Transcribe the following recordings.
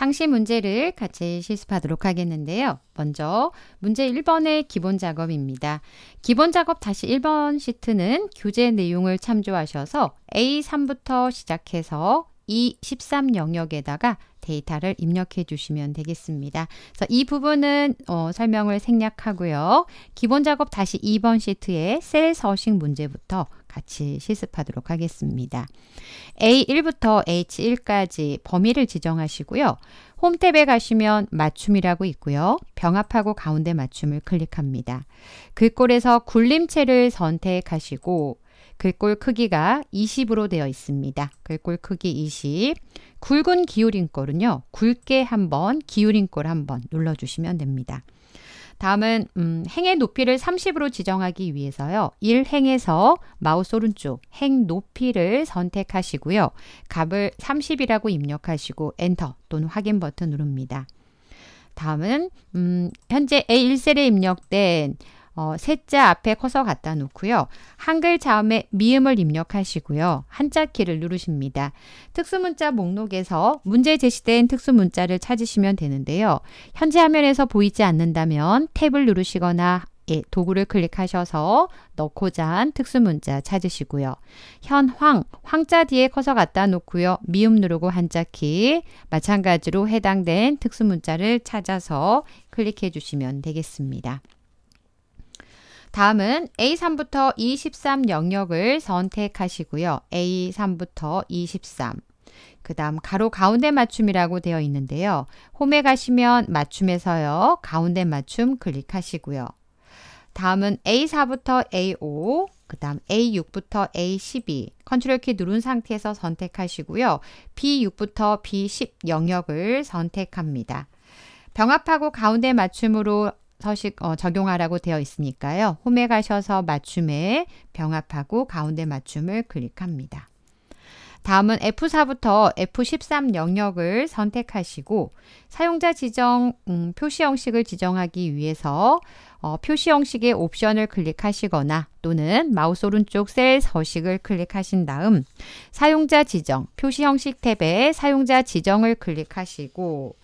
상시 문제를 같이 실습하도록 하겠는데요. 먼저 문제 1번의 기본 작업입니다. 기본 작업 다시 1번 시트는 교재 내용을 참조하셔서 A3부터 시작해서 이13 영역에다가 데이터를 입력해 주시면 되겠습니다. 그래서 이 부분은 어, 설명을 생략하고요. 기본 작업 다시 2번 시트에 셀 서식 문제부터 같이 실습하도록 하겠습니다. A1부터 H1까지 범위를 지정하시고요. 홈 탭에 가시면 맞춤이라고 있고요. 병합하고 가운데 맞춤을 클릭합니다. 글꼴에서 굴림체를 선택하시고 글꼴 크기가 20으로 되어 있습니다. 글꼴 크기 20. 굵은 기울임골은요. 굵게 한번 기울임골 한번 눌러주시면 됩니다. 다음은 음, 행의 높이를 30으로 지정하기 위해서요. 1행에서 마우스 오른쪽 행 높이를 선택하시고요. 값을 30이라고 입력하시고 엔터 또는 확인 버튼 누릅니다. 다음은 음, 현재 A1셀에 입력된 어, 셋자 앞에 커서 갖다 놓고요. 한글 자음에 미음을 입력하시고요. 한자 키를 누르십니다. 특수문자 목록에서 문제 제시된 특수문자를 찾으시면 되는데요. 현재 화면에서 보이지 않는다면 탭을 누르시거나 예, 도구를 클릭하셔서 넣고자 한 특수문자 찾으시고요. 현황, 황자 뒤에 커서 갖다 놓고요. 미음 누르고 한자키, 마찬가지로 해당된 특수문자를 찾아서 클릭해 주시면 되겠습니다. 다음은 A3부터 23 e 영역을 선택하시고요. A3부터 23. E 그 다음 가로 가운데 맞춤이라고 되어 있는데요. 홈에 가시면 맞춤에서요. 가운데 맞춤 클릭하시고요. 다음은 A4부터 A5, 그 다음 A6부터 A12, 컨트롤 키 누른 상태에서 선택하시고요. B6부터 B10 영역을 선택합니다. 병합하고 가운데 맞춤으로 서식 어, 적용하라고 되어 있으니까요. 홈에 가셔서 맞춤에 병합하고 가운데 맞춤을 클릭합니다. 다음은 F4부터 F13 영역을 선택하시고 사용자 지정 음, 표시 형식을 지정하기 위해서 어, 표시 형식의 옵션을 클릭하시거나 또는 마우스 오른쪽 셀 서식을 클릭하신 다음 사용자 지정 표시 형식 탭에 사용자 지정을 클릭하시고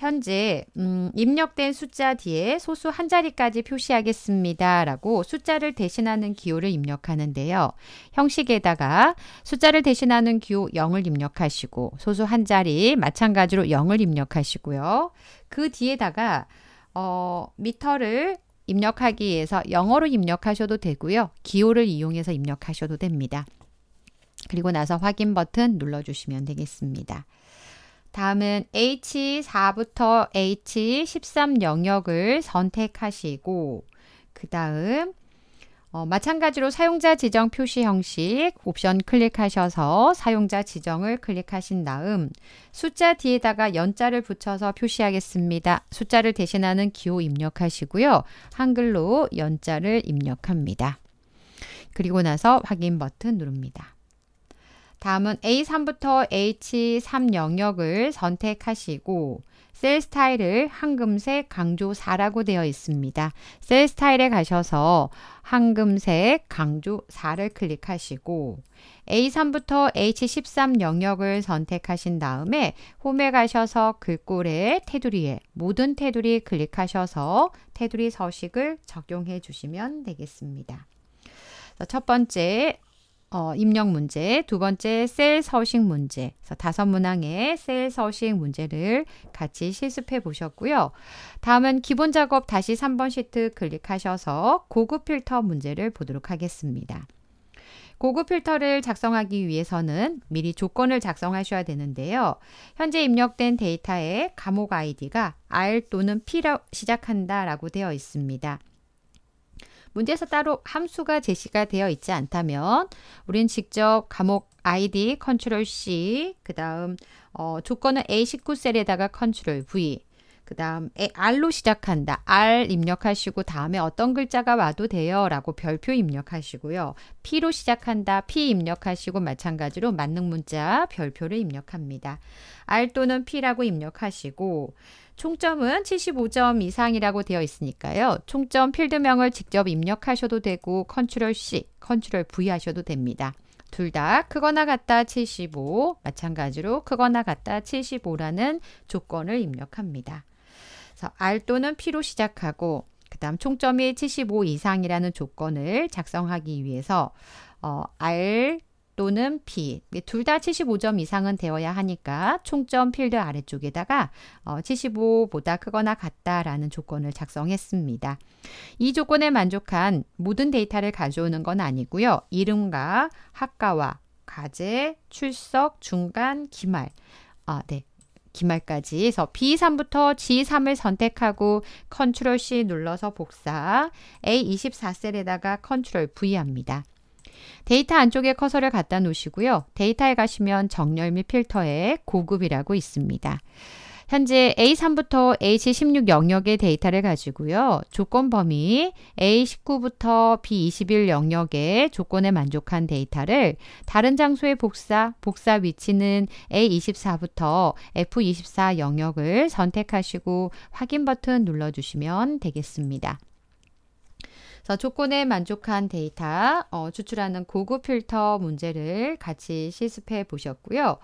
현재 음, 입력된 숫자 뒤에 소수 한 자리까지 표시하겠습니다. 라고 숫자를 대신하는 기호를 입력하는데요. 형식에다가 숫자를 대신하는 기호 0을 입력하시고 소수 한 자리 마찬가지로 0을 입력하시고요. 그 뒤에다가 어, 미터를 입력하기 위해서 영어로 입력하셔도 되고요. 기호를 이용해서 입력하셔도 됩니다. 그리고 나서 확인 버튼 눌러주시면 되겠습니다. 다음은 H4부터 H13 영역을 선택하시고 그 다음 어, 마찬가지로 사용자 지정 표시 형식 옵션 클릭하셔서 사용자 지정을 클릭하신 다음 숫자 뒤에다가 연자를 붙여서 표시하겠습니다. 숫자를 대신하는 기호 입력하시고요. 한글로 연자를 입력합니다. 그리고 나서 확인 버튼 누릅니다. 다음은 A3부터 H3 영역을 선택하시고 셀 스타일을 황금색 강조 4라고 되어 있습니다. 셀 스타일에 가셔서 황금색 강조 4를 클릭하시고 A3부터 H13 영역을 선택하신 다음에 홈에 가셔서 글꼴의 테두리에 모든 테두리 클릭하셔서 테두리 서식을 적용해 주시면 되겠습니다. 첫 번째 어, 입력 문제, 두 번째 셀 서식 문제, 그래서 다섯 문항의 셀 서식 문제를 같이 실습해 보셨고요. 다음은 기본 작업 다시 3번 시트 클릭하셔서 고급 필터 문제를 보도록 하겠습니다. 고급 필터를 작성하기 위해서는 미리 조건을 작성하셔야 되는데요. 현재 입력된 데이터에 감옥 아이디가 R 또는 P로 시작한다 라고 되어 있습니다. 문제에서 따로 함수가 제시가 되어 있지 않다면 우리는 직접 감옥 ID 컨트롤 C 그 다음 어, 조건은 A19셀에다가 컨트롤 V 그 다음 R로 시작한다. R 입력하시고 다음에 어떤 글자가 와도 돼요. 라고 별표 입력하시고요. P로 시작한다. P 입력하시고 마찬가지로 만능 문자 별표를 입력합니다. R 또는 P라고 입력하시고 총점은 75점 이상이라고 되어 있으니까요. 총점 필드명을 직접 입력하셔도 되고 컨트롤 C, 컨트롤 V 하셔도 됩니다. 둘 다 크거나 같다 75, 마찬가지로 크거나 같다 75라는 조건을 입력합니다. 그래서 R 또는 P로 시작하고 그 다음 총점이 75 이상이라는 조건을 작성하기 위해서 어, R, 또는 B 둘다 75점 이상은 되어야 하니까 총점 필드 아래쪽에다가 75보다 어, 크거나 같다라는 조건을 작성했습니다. 이 조건에 만족한 모든 데이터를 가져오는 건 아니고요. 이름과 학과와 과제, 출석, 중간, 기말 아, 네. 기말까지 해서 B3부터 G3을 선택하고 컨트롤 C 눌러서 복사 A24셀에다가 컨트롤 V 합니다. 데이터 안쪽에 커서를 갖다 놓으시고요. 데이터에 가시면 정렬 및 필터에 고급이라고 있습니다. 현재 A3부터 H16 영역의 데이터를 가지고요. 조건 범위 A19부터 B21 영역의 조건에 만족한 데이터를 다른 장소의 복사, 복사 위치는 A24부터 F24 영역을 선택하시고 확인 버튼 눌러주시면 되겠습니다. 그래서 조건에 만족한 데이터 어, 추출하는 고급 필터 문제를 같이 실습해 보셨고요.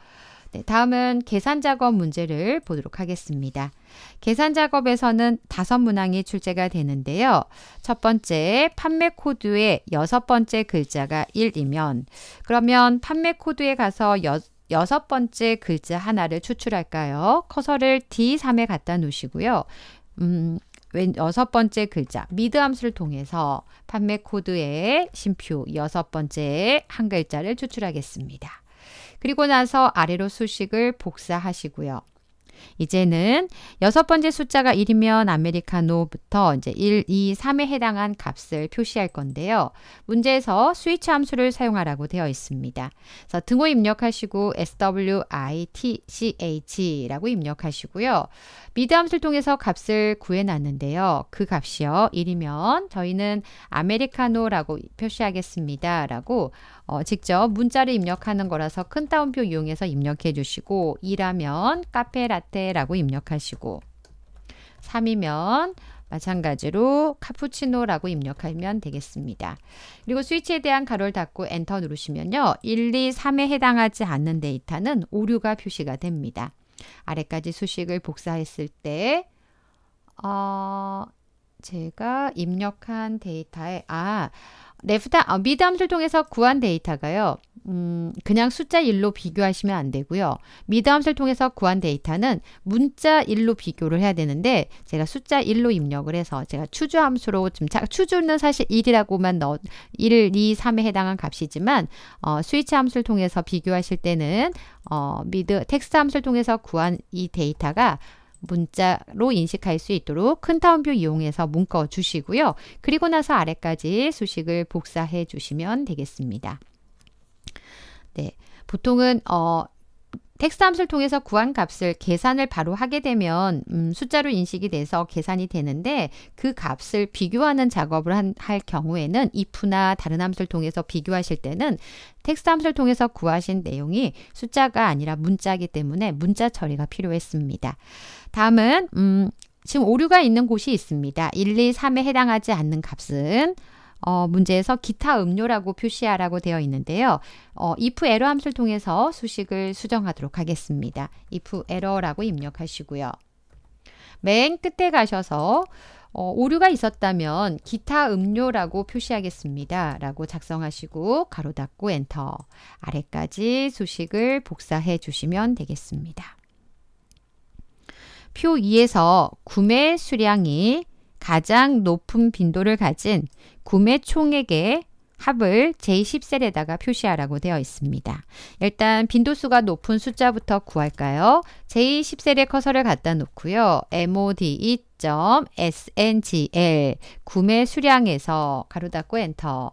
네, 다음은 계산 작업 문제를 보도록 하겠습니다. 계산 작업에서는 다섯 문항이 출제가 되는데요. 첫 번째, 판매 코드의 여섯 번째 글자가 1이면 그러면 판매 코드에 가서 여, 여섯 번째 글자 하나를 추출할까요? 커서를 D3에 갖다 놓으시고요. 음, 왼 여섯 번째 글자 미드 함수를 통해서 판매 코드의 심표 여섯 번째 한 글자를 추출하겠습니다. 그리고 나서 아래로 수식을 복사하시고요. 이제는 여섯 번째 숫자가 1이면 아메리카노부터 이제 1, 2, 3에 해당한 값을 표시할 건데요. 문제에서 스위치 함수를 사용하라고 되어 있습니다. 그래서 등호 입력하시고 switch라고 입력하시고요. 미드 함수를 통해서 값을 구해놨는데요. 그 값이요. 1이면 저희는 아메리카노라고 표시하겠습니다. 라고 어, 직접 문자를 입력하는 거라서 큰 따옴표 이용해서 입력해 주시고 2라면 카페 라테라고 입력하시고 3이면 마찬가지로 카푸치노라고 입력하면 되겠습니다. 그리고 스위치에 대한 가로를 닫고 엔터 누르시면요. 1, 2, 3에 해당하지 않는 데이터는 오류가 표시가 됩니다. 아래까지 수식을 복사했을 때 어, 제가 입력한 데이터에 아 네프타 어, 미담을 통해서 구한 데이터가요. 음, 그냥 숫자 1로 비교하시면 안 되고요. 미담을 통해서 구한 데이터는 문자 1로 비교를 해야 되는데 제가 숫자 1로 입력을 해서 제가 추주 함수로 좀금 추주는 사실 1이라고만 넣 1, 2, 3에 해당한 값이지만 어, 스위치 함수를 통해서 비교하실 때는 어, 미드 텍스트 함수를 통해서 구한 이 데이터가 문자로 인식할 수 있도록 큰따옴표 이용해서 묶어 주시고요. 그리고 나서 아래까지 수식을 복사해 주시면 되겠습니다. 네. 보통은 어 텍스트 함수를 통해서 구한 값을 계산을 바로 하게 되면 음, 숫자로 인식이 돼서 계산이 되는데 그 값을 비교하는 작업을 한, 할 경우에는 if나 다른 함수를 통해서 비교하실 때는 텍스트 함수를 통해서 구하신 내용이 숫자가 아니라 문자이기 때문에 문자 처리가 필요했습니다. 다음은 음, 지금 오류가 있는 곳이 있습니다. 1, 2, 3에 해당하지 않는 값은 어, 문제에서 기타 음료라고 표시하라고 되어 있는데요. 어, if error 함수를 통해서 수식을 수정하도록 하겠습니다. if error라고 입력하시고요. 맨 끝에 가셔서 어, 오류가 있었다면 기타 음료라고 표시하겠습니다. 라고 작성하시고 가로 닫고 엔터 아래까지 수식을 복사해 주시면 되겠습니다. 표 2에서 구매 수량이 가장 높은 빈도를 가진 구매 총액의 합을 제10셀에다가 표시하라고 되어 있습니다. 일단 빈도수가 높은 숫자부터 구할까요? 제10셀에 커서를 갖다 놓고요. MOD 2.SNGL 구매 수량에서 가로 닫고 엔터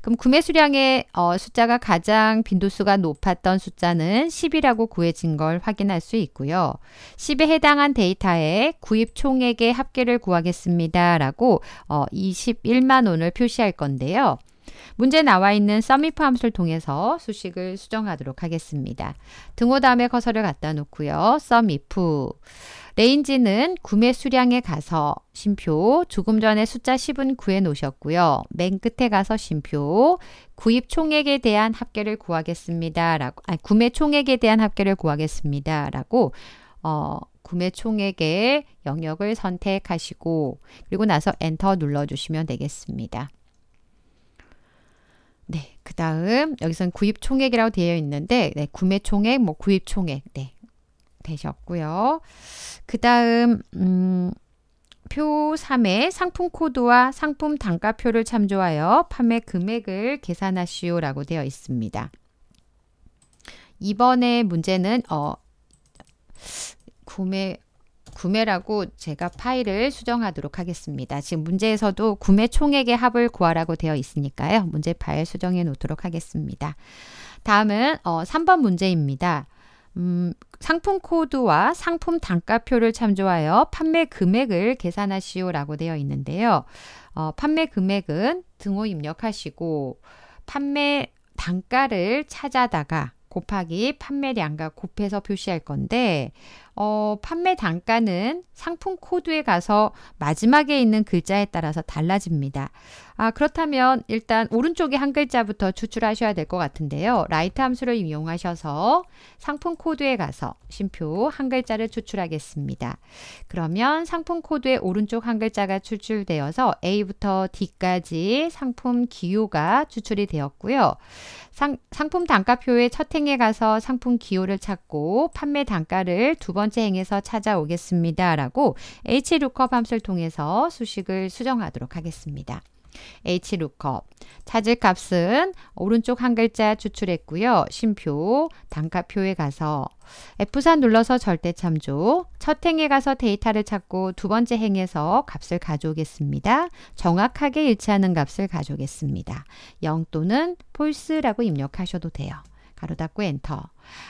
그럼 구매 수량의 어, 숫자가 가장 빈도수가 높았던 숫자는 10이라고 구해진 걸 확인할 수 있고요. 10에 해당한 데이터의 구입 총액의 합계를 구하겠습니다. 라고 어, 21만 원을 표시할 건데요. 문제 나와 있는 썸미프 함수를 통해서 수식을 수정하도록 하겠습니다. 등호 다음에 커서를 갖다 놓고요. 썸이프 레인지는 구매 수량에 가서 심표, 조금 전에 숫자 10은 구해 놓으셨고요. 맨 끝에 가서 심표, 구입 총액에 대한 합계를 구하겠습니다. 라고, 아니, 구매 총액에 대한 합계를 구하겠습니다. 라고, 어, 구매 총액의 영역을 선택하시고, 그리고 나서 엔터 눌러주시면 되겠습니다. 네, 그 다음 여기선 구입 총액이라고 되어 있는데 네, 구매 총액, 뭐 구입 총액 네, 되셨고요. 그 다음 음, 표 3에 상품 코드와 상품 단가표를 참조하여 판매 금액을 계산하시오라고 되어 있습니다. 이번에 문제는 어 구매 구매라고 제가 파일을 수정하도록 하겠습니다. 지금 문제에서도 구매 총액의 합을 구하라고 되어 있으니까요. 문제 파일 수정해 놓도록 하겠습니다. 다음은 어, 3번 문제입니다. 음, 상품 코드와 상품 단가표를 참조하여 판매 금액을 계산하시오라고 되어 있는데요. 어, 판매 금액은 등호 입력하시고 판매 단가를 찾아다가 곱하기 판매량과 곱해서 표시할 건데 어, 판매 단가는 상품 코드에 가서 마지막에 있는 글자에 따라서 달라집니다. 아, 그렇다면 일단 오른쪽에 한 글자부터 추출하셔야 될 것 같은데요. 라이트 함수를 이용하셔서 상품 코드에 가서 심표 한 글자를 추출하겠습니다. 그러면 상품 코드의 오른쪽 한 글자가 추출되어서 A부터 D까지 상품 기호가 추출이 되었고요. 상, 상품 단가표의 첫 행에 가서 상품 기호를 찾고 판매 단가를 두번 번째 행에서 찾아오겠습니다. 라고 HLOOKUP 함수를 통해서 수식을 수정하도록 하겠습니다. HLOOKUP. 찾을 값은 오른쪽 한 글자 추출했고요. 심표, 단가표에 가서 F4 눌러서 절대 참조, 첫 행에 가서 데이터를 찾고 두 번째 행에서 값을 가져오겠습니다. 정확하게 일치하는 값을 가져오겠습니다. 0 또는 false라고 입력하셔도 돼요. 가로 닫고 엔터.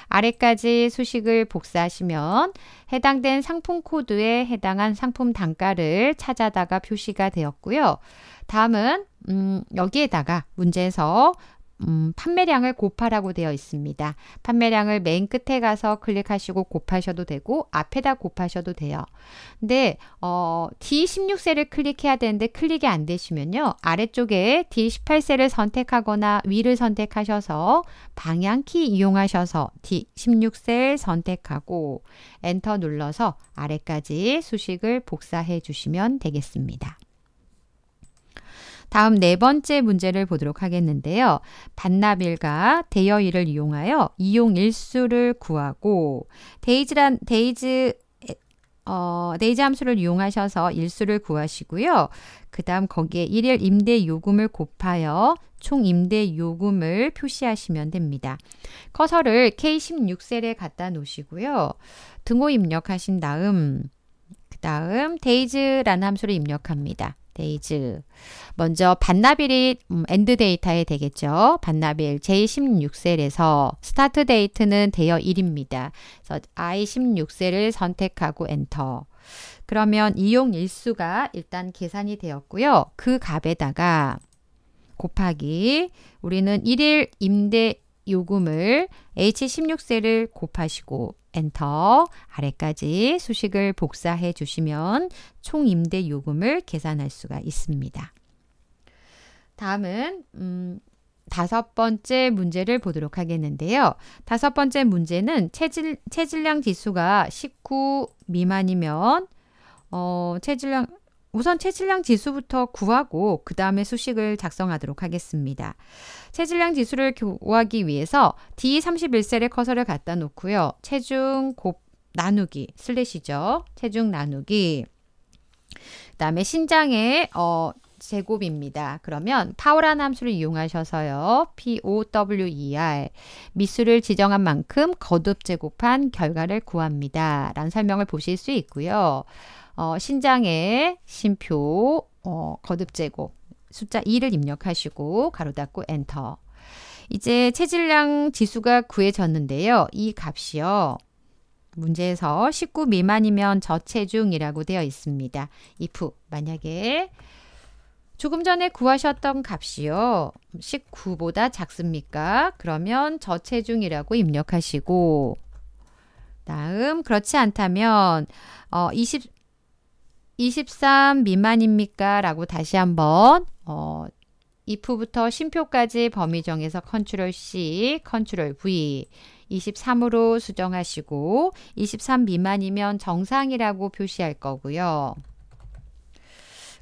아래까지 수식을 복사하시면 해당된 상품 코드에 해당한 상품 단가를 찾아다가 표시가 되었고요. 다음은 음, 여기에다가 문제에서 음, 판매량을 곱하라고 되어 있습니다. 판매량을 맨 끝에 가서 클릭하시고 곱하셔도 되고 앞에다 곱하셔도 돼요. 근데 어, D16세를 클릭해야 되는데 클릭이 안 되시면요. 아래쪽에 D18세를 선택하거나 위를 선택하셔서 방향키 이용하셔서 D16세를 선택하고 엔터 눌러서 아래까지 수식을 복사해 주시면 되겠습니다. 다음 네 번째 문제를 보도록 하겠는데요. 반납일과 대여일을 이용하여 이용 일수를 구하고 데이즈란 데이즈 어, 데이지 함수를 이용하셔서 일수를 구하시고요. 그 다음 거기에 일일 임대 요금을 곱하여 총 임대 요금을 표시하시면 됩니다. 커서를 K16셀에 갖다 놓으시고요. 등호 입력하신 다음 그 다음 데이즈라는 함수를 입력합니다. 데이즈. 먼저 반나빌이 음, 엔드 데이터에 되겠죠. 반나빌 j 1 6셀에서 스타트 데이트는 대여 1입니다. 그래서 I16셀을 선택하고 엔터. 그러면 이용 일수가 일단 계산이 되었고요. 그 값에다가 곱하기 우리는 1일 임대 요금을 H16셀을 곱하시고 엔터 아래까지 수식을 복사해 주시면 총 임대 요금을 계산할 수가 있습니다. 다음은 음, 다섯 번째 문제를 보도록 하겠는데요. 다섯 번째 문제는 체질, 체질량 지수가 19 미만이면 어, 체질량 우선 체질량 지수부터 구하고 그 다음에 수식을 작성하도록 하겠습니다. 체질량 지수를 구하기 위해서 D31셀에 커서를 갖다 놓고요. 체중 곱 나누기 슬래시죠. 체중 나누기 그 다음에 신장의 어, 제곱입니다. 그러면 파워라는 함수를 이용하셔서요. POWER 미수를 지정한 만큼 거듭 제곱한 결과를 구합니다. 라는 설명을 보실 수 있고요. 어, 신장에 심표 어, 거듭 제곱 숫자 2를 입력하시고 가로 닫고 엔터. 이제 체질량 지수가 구해졌는데요. 이 값이요. 문제에서 19 미만이면 저체중이라고 되어 있습니다. if 만약에 조금 전에 구하셨던 값이요. 19보다 작습니까? 그러면 저체중이라고 입력하시고 다음 그렇지 않다면 어, 20 23 미만입니까? 라고 다시 한번 어, if부터 심표까지 범위 정해서 컨트롤 C, 컨트롤 V 23으로 수정하시고 23 미만이면 정상이라고 표시할 거고요.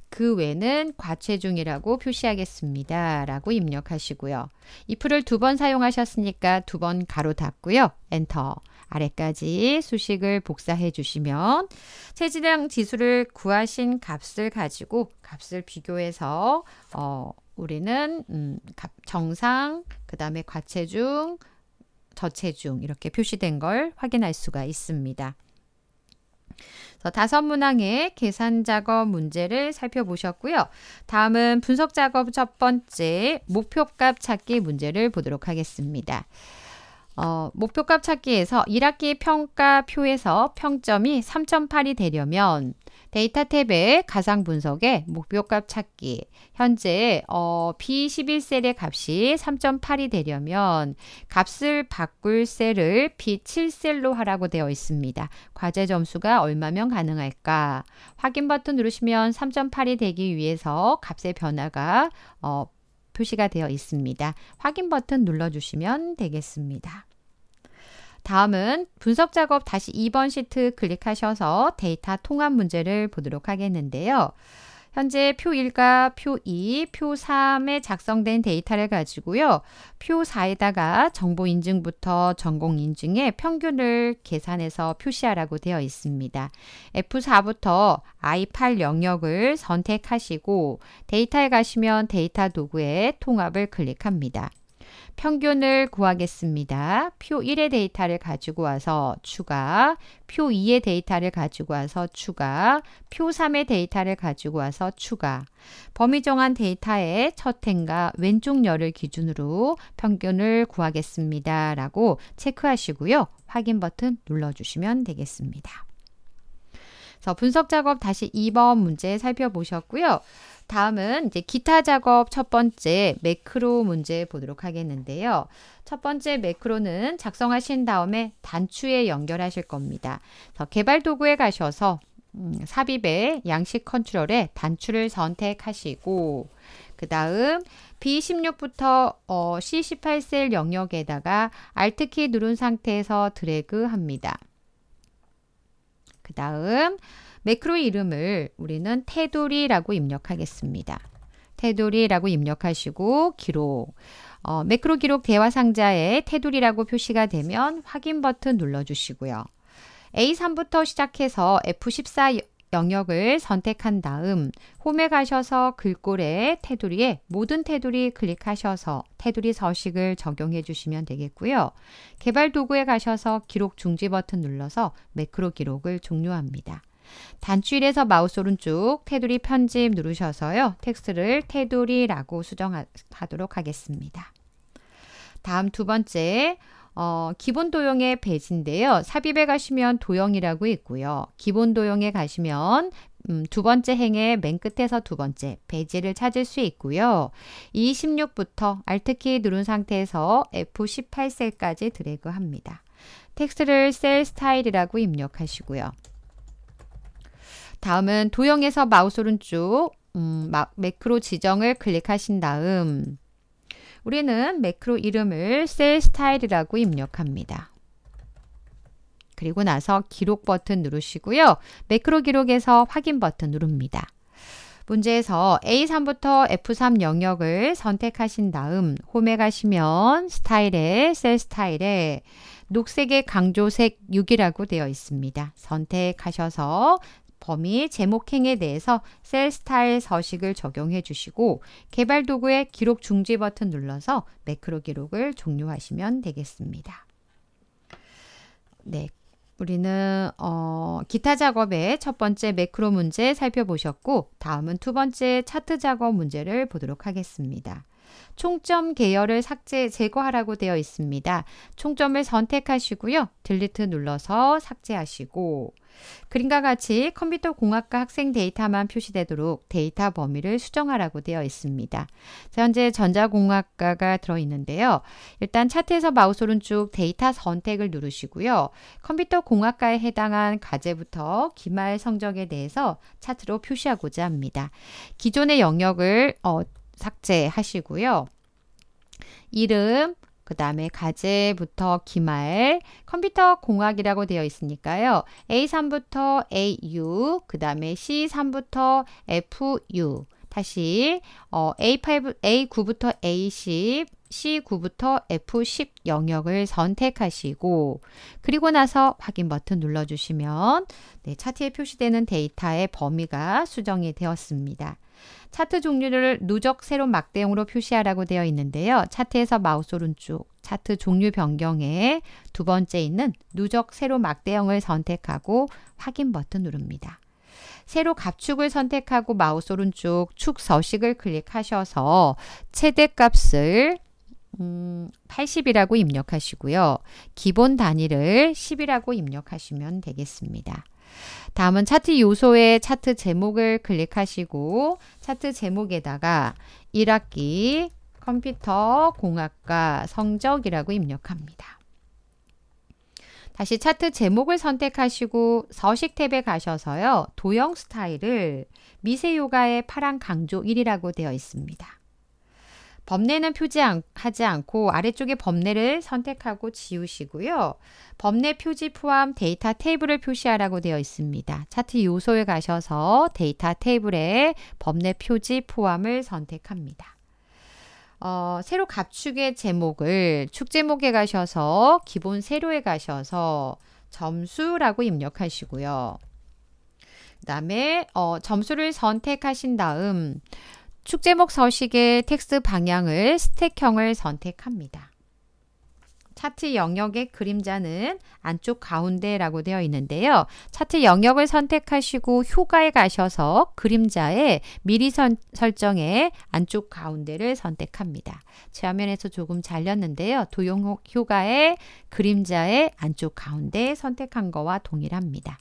그 외는 과체중이라고 표시하겠습니다. 라고 입력하시고요. if를 두 번 사용하셨으니까 두 번 가로 닫고요. 엔터. 아래까지 수식을 복사해 주시면 체지량 지수를 구하신 값을 가지고 값을 비교해서 어, 우리는 음, 정상, 그 다음에 과체중, 저체중 이렇게 표시된 걸 확인할 수가 있습니다. 다섯 문항의 계산 작업 문제를 살펴보셨고요. 다음은 분석 작업 첫 번째 목표값 찾기 문제를 보도록 하겠습니다. 어, 목표값 찾기에서 1학기 평가표에서 평점이 3.8이 되려면 데이터 탭의 가상 분석에 목표값 찾기 현재 어, B11셀의 값이 3.8이 되려면 값을 바꿀 셀을 B7셀로 하라고 되어 있습니다. 과제 점수가 얼마면 가능할까? 확인 버튼 누르시면 3.8이 되기 위해서 값의 변화가 어, 표시가 되어 있습니다. 확인 버튼 눌러주시면 되겠습니다. 다음은 분석 작업 다시 2번 시트 클릭하셔서 데이터 통합 문제를 보도록 하겠는데요. 현재 표 1과 표 2, 표 3에 작성된 데이터를 가지고요. 표 4에다가 정보 인증부터 전공 인증의 평균을 계산해서 표시하라고 되어 있습니다. F4부터 I8 영역을 선택하시고 데이터에 가시면 데이터 도구에 통합을 클릭합니다. 평균을 구하겠습니다. 표 1의 데이터를 가지고 와서 추가, 표 2의 데이터를 가지고 와서 추가, 표 3의 데이터를 가지고 와서 추가. 범위 정한 데이터의 첫 행과 왼쪽 열을 기준으로 평균을 구하겠습니다. 라고 체크하시고요. 확인 버튼 눌러주시면 되겠습니다. 자, 분석 작업 다시 2번 문제 살펴보셨고요. 다음은 이제 기타 작업 첫 번째 매크로 문제 보도록 하겠는데요. 첫 번째 매크로는 작성하신 다음에 단추에 연결하실 겁니다. 개발 도구에 가셔서 음, 삽입의 양식 컨트롤에 단추를 선택하시고 그 다음 B16부터 어, C18셀 영역에다가 Alt키 누른 상태에서 드래그 합니다. 그 다음 매크로 이름을 우리는 테두리라고 입력하겠습니다. 테두리라고 입력하시고 기록 어, 매크로 기록 대화 상자에 테두리라고 표시가 되면 확인 버튼 눌러주시고요. A3부터 시작해서 F14 영역을 선택한 다음 홈에 가셔서 글꼴에 테두리에 모든 테두리 클릭하셔서 테두리 서식을 적용해 주시면 되겠고요. 개발 도구에 가셔서 기록 중지 버튼 눌러서 매크로 기록을 종료합니다. 단추일에서 마우스 오른쪽 테두리 편집 누르셔서요. 텍스트를 테두리라고 수정하도록 하겠습니다. 다음 두 번째 어, 기본 도형의 배지인데요. 삽입에 가시면 도형이라고 있고요. 기본 도형에 가시면 음, 두 번째 행의 맨 끝에서 두 번째 배지를 찾을 수 있고요. 26부터 Alt키 누른 상태에서 F18셀까지 드래그합니다. 텍스트를 셀 스타일이라고 입력하시고요. 다음은 도형에서 마우스 오른쪽 음, 마, 매크로 지정을 클릭하신 다음 우리는 매크로 이름을 셀 스타일이라고 입력합니다. 그리고 나서 기록 버튼 누르시고요. 매크로 기록에서 확인 버튼 누릅니다. 문제에서 A3부터 F3 영역을 선택하신 다음 홈에 가시면 스타일에 셀 스타일에 녹색의 강조색 6이라고 되어 있습니다. 선택하셔서 범위 제목행에 대해서 셀 스타일 서식을 적용해 주시고 개발 도구의 기록 중지 버튼 눌러서 매크로 기록을 종료하시면 되겠습니다. 네, 우리는 어, 기타 작업의 첫 번째 매크로 문제 살펴보셨고 다음은 두 번째 차트 작업 문제를 보도록 하겠습니다. 총점 계열을 삭제, 제거하라고 되어 있습니다. 총점을 선택하시고요. 딜리트 눌러서 삭제하시고 그림과 같이 컴퓨터 공학과 학생 데이터만 표시되도록 데이터 범위를 수정하라고 되어 있습니다. 현재 전자공학과가 들어있는데요. 일단 차트에서 마우스 오른쪽 데이터 선택을 누르시고요. 컴퓨터 공학과에 해당한 과제부터 기말 성적에 대해서 차트로 표시하고자 합니다. 기존의 영역을 어, 삭제하시고요. 이름, 그 다음에 가제부터 기말, 컴퓨터 공학이라고 되어 있으니까요. A3부터 AU, 그 다음에 C3부터 FU, 다시 어, A5, A9부터 A10, C9부터 F10 영역을 선택하시고 그리고 나서 확인 버튼 눌러주시면 네, 차트에 표시되는 데이터의 범위가 수정이 되었습니다. 차트 종류를 누적 새로운 막대형으로 표시하라고 되어 있는데요. 차트에서 마우스 오른쪽 차트 종류 변경에 두 번째 있는 누적 새로운 막대형을 선택하고 확인 버튼 누릅니다. 세로 갑축을 선택하고 마우스 오른쪽 축 서식을 클릭하셔서 최대값을 음, 80이라고 입력하시고요. 기본 단위를 10이라고 입력하시면 되겠습니다. 다음은 차트 요소의 차트 제목을 클릭하시고 차트 제목에다가 1학기 컴퓨터 공학과 성적이라고 입력합니다. 다시 차트 제목을 선택하시고 서식 탭에 가셔서요. 도형 스타일을 미세요가의 파란 강조 1이라고 되어 있습니다. 범례는 표지하지 않고 아래쪽에 범례를 선택하고 지우시고요. 범례 표지 포함 데이터 테이블을 표시하라고 되어 있습니다. 차트 요소에 가셔서 데이터 테이블에 범례 표지 포함을 선택합니다. 어, 세로 갑축의 제목을 축 제목에 가셔서 기본 세로에 가셔서 점수라고 입력하시고요. 그 다음에 어, 점수를 선택하신 다음 축제목 서식의 텍스트 방향을 스택형을 선택합니다. 차트 영역의 그림자는 안쪽 가운데라고 되어 있는데요. 차트 영역을 선택하시고 효과에 가셔서 그림자의 미리 선, 설정에 안쪽 가운데를 선택합니다. 제 화면에서 조금 잘렸는데요. 도형 효과의 그림자의 안쪽 가운데 선택한 거와 동일합니다.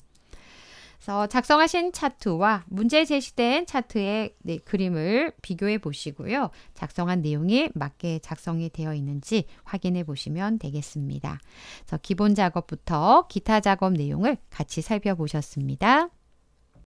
그래서 어, 작성하신 차트와 문제 제시된 차트의 네, 그림을 비교해 보시고요. 작성한 내용이 맞게 작성이 되어 있는지 확인해 보시면 되겠습니다. 그래서 기본 작업부터 기타 작업 내용을 같이 살펴보셨습니다.